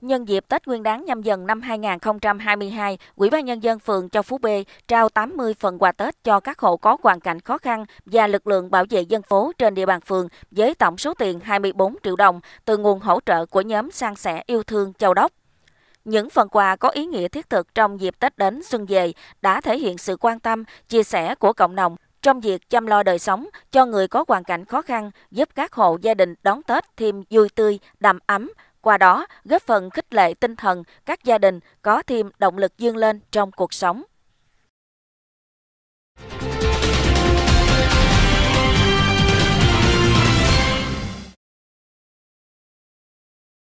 Nhân dịp Tết Nguyên đán nhâm dần năm 2022, Ủy ban Nhân dân phường Châu Phú B trao 80 phần quà Tết cho các hộ có hoàn cảnh khó khăn và lực lượng bảo vệ dân phố trên địa bàn phường với tổng số tiền 24 triệu đồng từ nguồn hỗ trợ của nhóm sang sẻ yêu thương Châu Đốc. Những phần quà có ý nghĩa thiết thực trong dịp Tết đến xuân về đã thể hiện sự quan tâm, chia sẻ của cộng đồng trong việc chăm lo đời sống cho người có hoàn cảnh khó khăn, giúp các hộ gia đình đón Tết thêm vui tươi, đầm ấm, qua đó góp phần khích lệ tinh thần các gia đình có thêm động lực dương lên trong cuộc sống.